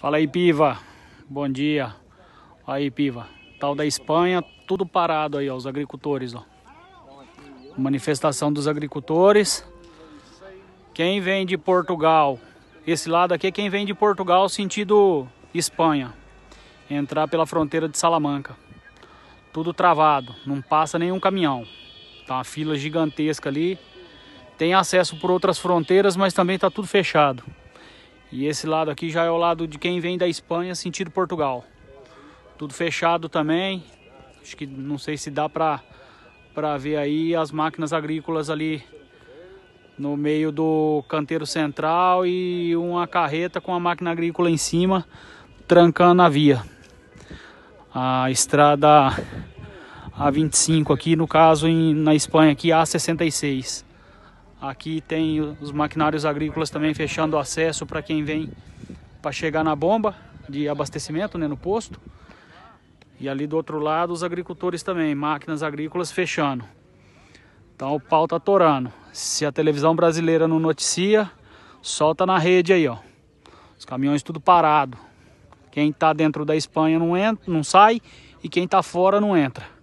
Fala aí, Piva. Bom dia. Aí, Piva. Tal da Espanha, tudo parado aí, ó, os agricultores, ó. Manifestação dos agricultores. Quem vem de Portugal, esse lado aqui é quem vem de Portugal sentido Espanha. Entrar pela fronteira de Salamanca. Tudo travado, não passa nenhum caminhão. Tá uma fila gigantesca ali. Tem acesso por outras fronteiras, mas também tá tudo fechado. E esse lado aqui já é o lado de quem vem da Espanha sentido Portugal. Tudo fechado também. Acho que não sei se dá para para ver aí as máquinas agrícolas ali no meio do canteiro central e uma carreta com a máquina agrícola em cima trancando a via. A estrada A25 aqui, no caso em, na Espanha aqui A66. Aqui tem os maquinários agrícolas também fechando o acesso para quem vem para chegar na bomba de abastecimento, né, no posto. E ali do outro lado os agricultores também, máquinas agrícolas fechando. Então o pau tá torando. Se a televisão brasileira não noticia, solta na rede aí, ó. Os caminhões tudo parado. Quem tá dentro da Espanha não entra, não sai e quem tá fora não entra.